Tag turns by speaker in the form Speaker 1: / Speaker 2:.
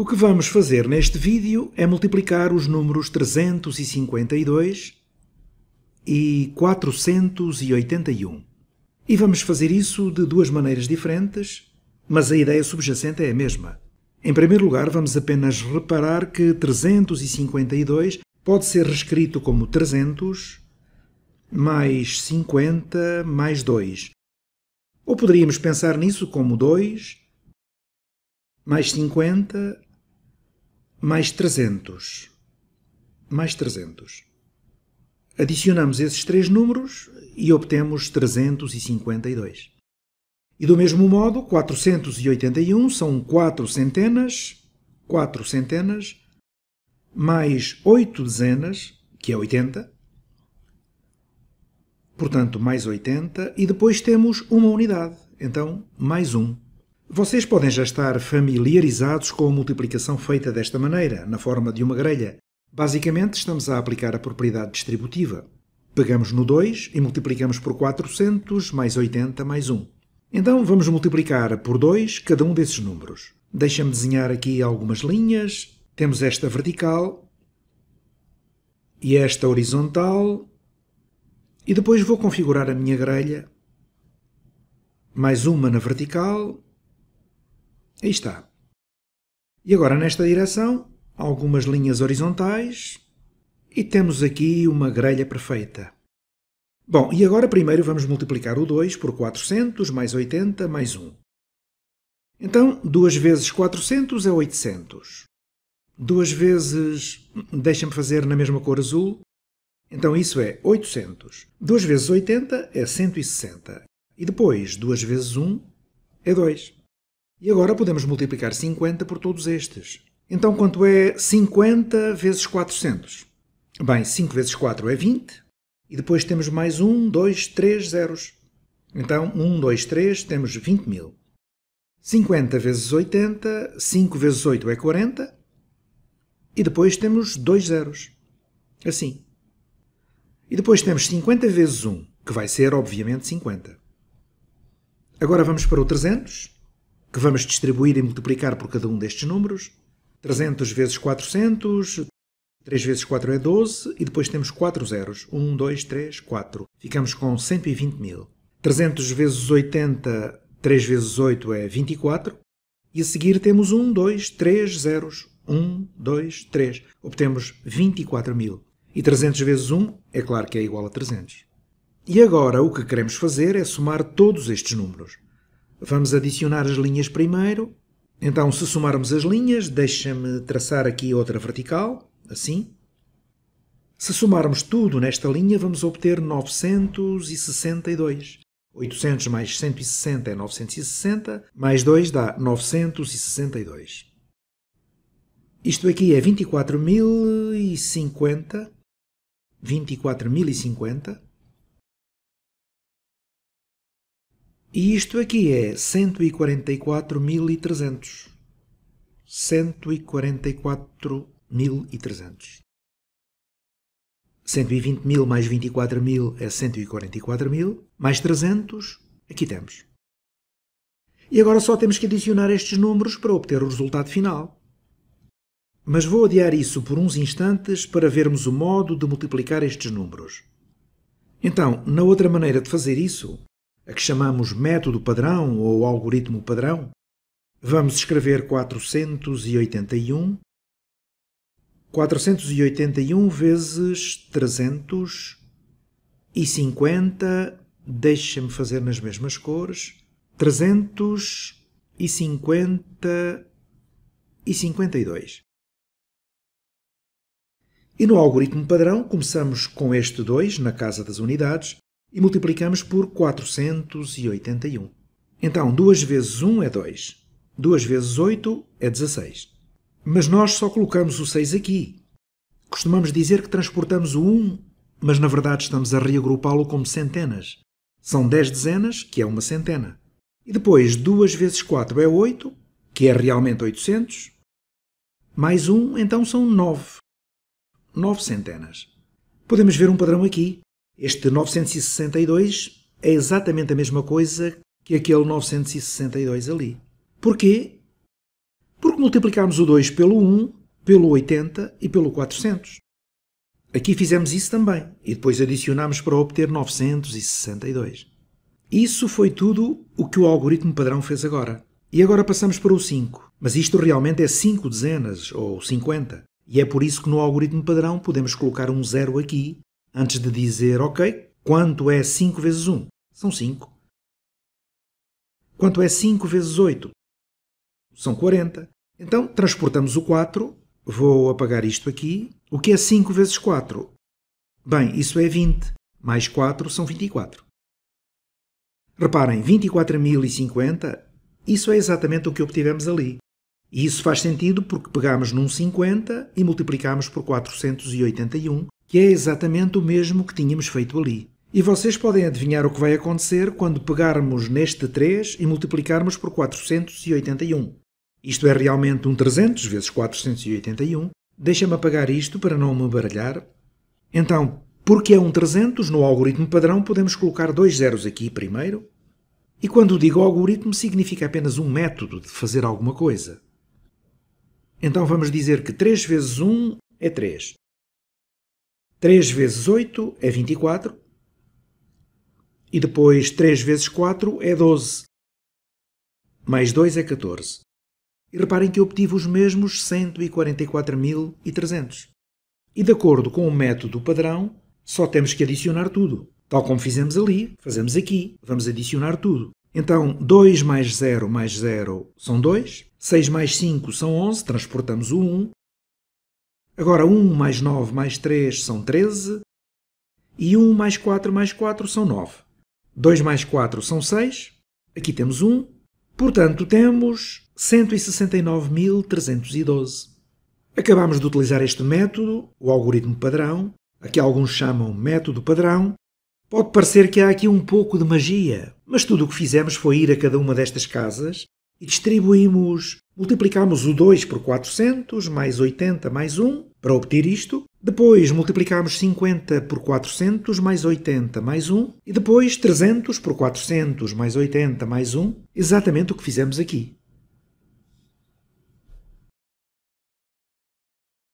Speaker 1: O que vamos fazer neste vídeo é multiplicar os números 352 e 481. E vamos fazer isso de duas maneiras diferentes, mas a ideia subjacente é a mesma. Em primeiro lugar, vamos apenas reparar que 352 pode ser reescrito como 300 mais 50 mais 2. Ou poderíamos pensar nisso como 2 mais 50 mais 300. Mais 300. Adicionamos esses três números e obtemos 352. E do mesmo modo, 481 são 4 centenas, 4 centenas, mais 8 dezenas, que é 80. Portanto, mais 80. E depois temos uma unidade. Então, mais 1. Um. Vocês podem já estar familiarizados com a multiplicação feita desta maneira, na forma de uma grelha. Basicamente, estamos a aplicar a propriedade distributiva. Pegamos no 2 e multiplicamos por 400 mais 80 mais 1. Então, vamos multiplicar por 2 cada um desses números. Deixa-me desenhar aqui algumas linhas. Temos esta vertical e esta horizontal. E depois vou configurar a minha grelha. Mais uma na vertical Aí está. E agora, nesta direção, algumas linhas horizontais e temos aqui uma grelha perfeita. Bom, e agora primeiro vamos multiplicar o 2 por 400 mais 80 mais 1. Então, 2 vezes 400 é 800. 2 vezes... Hum, deixa-me fazer na mesma cor azul. Então isso é 800. 2 vezes 80 é 160. E depois, 2 vezes 1 é 2. E agora podemos multiplicar 50 por todos estes. Então quanto é 50 vezes 400? Bem, 5 vezes 4 é 20. E depois temos mais 1, 2, 3 zeros. Então 1, 2, 3, temos 20 mil. 50 vezes 80, 5 vezes 8 é 40. E depois temos 2 zeros. Assim. E depois temos 50 vezes 1, que vai ser, obviamente, 50. Agora vamos para o 300 que vamos distribuir e multiplicar por cada um destes números. 300 vezes 400, 3 vezes 4 é 12, e depois temos 4 zeros. 1, 2, 3, 4. Ficamos com 120 mil. 300 vezes 80, 3 vezes 8 é 24. E a seguir temos 1, 2, 3 zeros. 1, 2, 3. Obtemos 24 mil. E 300 vezes 1 é claro que é igual a 300. E agora o que queremos fazer é somar todos estes números. Vamos adicionar as linhas primeiro. Então, se somarmos as linhas, deixa-me traçar aqui outra vertical, assim. Se somarmos tudo nesta linha, vamos obter 962. 800 mais 160 é 960, mais 2 dá 962. Isto aqui é 24.050. 24.050. E isto aqui é 144.300. 144.300. 120.000 mais 24.000 é 144.000, mais 300, aqui temos. E agora só temos que adicionar estes números para obter o resultado final. Mas vou adiar isso por uns instantes para vermos o modo de multiplicar estes números. Então, na outra maneira de fazer isso, a que chamamos método padrão ou algoritmo padrão, vamos escrever 481. 481 vezes 350, deixa-me fazer nas mesmas cores, 350 e 52. E no algoritmo padrão, começamos com este 2 na casa das unidades e multiplicamos por 481. Então, 2 vezes 1 é 2. 2 vezes 8 é 16. Mas nós só colocamos o 6 aqui. Costumamos dizer que transportamos o 1, mas na verdade estamos a reagrupá-lo como centenas. São 10 dezenas, que é uma centena. E depois 2 vezes 4 é 8, que é realmente 800. Mais 1, então são 9. 9 centenas. Podemos ver um padrão aqui. Este 962 é exatamente a mesma coisa que aquele 962 ali. Porquê? Porque multiplicámos o 2 pelo 1, pelo 80 e pelo 400. Aqui fizemos isso também e depois adicionámos para obter 962. Isso foi tudo o que o algoritmo padrão fez agora. E agora passamos para o 5. Mas isto realmente é 5 dezenas, ou 50. E é por isso que no algoritmo padrão podemos colocar um zero aqui antes de dizer, ok, quanto é 5 vezes 1? São 5. Quanto é 5 vezes 8? São 40. Então, transportamos o 4. Vou apagar isto aqui. O que é 5 vezes 4? Bem, isso é 20. Mais 4 são 24. Reparem, 24.050, isso é exatamente o que obtivemos ali. E isso faz sentido porque pegámos num 50 e multiplicámos por 481, que é exatamente o mesmo que tínhamos feito ali. E vocês podem adivinhar o que vai acontecer quando pegarmos neste 3 e multiplicarmos por 481. Isto é realmente um 300 vezes 481. Deixa-me apagar isto para não me baralhar. Então, porque é um 300, no algoritmo padrão podemos colocar dois zeros aqui primeiro. E quando digo algoritmo, significa apenas um método de fazer alguma coisa. Então vamos dizer que 3 vezes 1 é 3. 3 vezes 8 é 24. E depois 3 vezes 4 é 12. Mais 2 é 14. E reparem que eu obtive os mesmos 144.300. E de acordo com o método padrão, só temos que adicionar tudo. Tal como fizemos ali, fazemos aqui. Vamos adicionar tudo. Então, 2 mais 0 mais 0 são 2. 6 mais 5 são 11, transportamos o 1. Agora, 1 mais 9 mais 3 são 13. E 1 mais 4 mais 4 são 9. 2 mais 4 são 6. Aqui temos 1. Portanto, temos 169.312. Acabamos de utilizar este método, o algoritmo padrão, a que alguns chamam método padrão. Pode parecer que há aqui um pouco de magia, mas tudo o que fizemos foi ir a cada uma destas casas e distribuímos Multiplicamos o 2 por 400, mais 80, mais 1, para obter isto. Depois multiplicamos 50 por 400, mais 80, mais 1. E depois 300 por 400, mais 80, mais 1. Exatamente o que fizemos aqui.